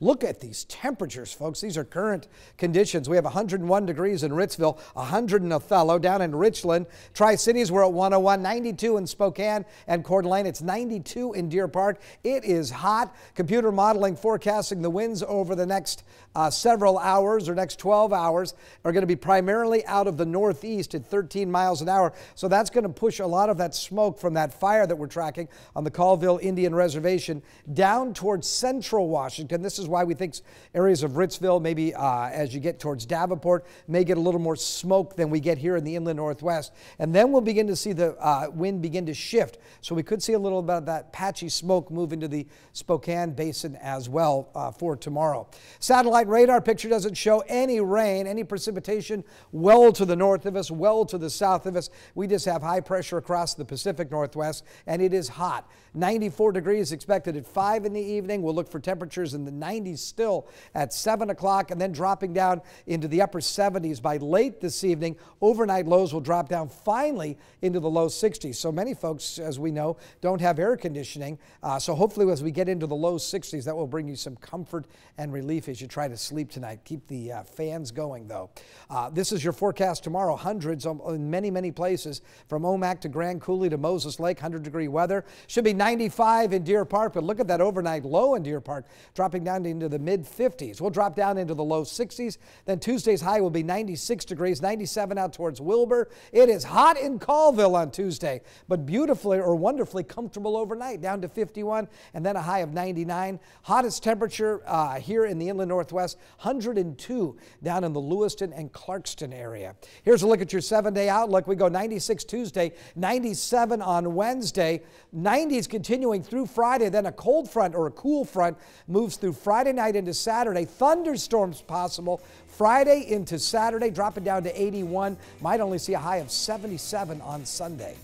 Look at these temperatures, folks. These are current conditions. We have 101 degrees in Ritzville, 100 in Othello, down in Richland. Tri Cities, we're at 101, 92 in Spokane and Coeur d'Alene. It's 92 in Deer Park. It is hot. Computer modeling forecasting the winds over the next uh, several hours or next 12 hours are going to be primarily out of the northeast at 13 miles an hour. So that's going to push a lot of that smoke from that fire that we're tracking on the Colville Indian Reservation down towards central Washington. This is is why we think areas of Ritzville, maybe uh, as you get towards Davenport, may get a little more smoke than we get here in the inland northwest. And then we'll begin to see the uh, wind begin to shift. So we could see a little bit of that patchy smoke move into the Spokane Basin as well uh, for tomorrow. Satellite radar picture doesn't show any rain, any precipitation well to the north of us, well to the south of us. We just have high pressure across the Pacific Northwest, and it is hot. 94 degrees expected at 5 in the evening. We'll look for temperatures in the 90s. 90s still at 7 o'clock and then dropping down into the upper 70s by late this evening. Overnight lows will drop down finally into the low 60s. So many folks, as we know, don't have air conditioning. Uh, so hopefully, as we get into the low 60s, that will bring you some comfort and relief as you try to sleep tonight. Keep the uh, fans going, though. Uh, this is your forecast tomorrow. Hundreds in many, many places from Omak to Grand Coulee to Moses Lake, 100 degree weather. Should be 95 in Deer Park, but look at that overnight low in Deer Park dropping down. Into the mid 50s. We'll drop down into the low 60s. Then Tuesday's high will be 96 degrees, 97 out towards Wilbur. It is hot in Colville on Tuesday, but beautifully or wonderfully comfortable overnight, down to 51 and then a high of 99. Hottest temperature uh, here in the inland northwest, 102 down in the Lewiston and Clarkston area. Here's a look at your seven day outlook. We go 96 Tuesday, 97 on Wednesday, 90s continuing through Friday, then a cold front or a cool front moves through Friday. Friday night into Saturday. Thunderstorms possible Friday into Saturday, dropping down to 81. Might only see a high of 77 on Sunday.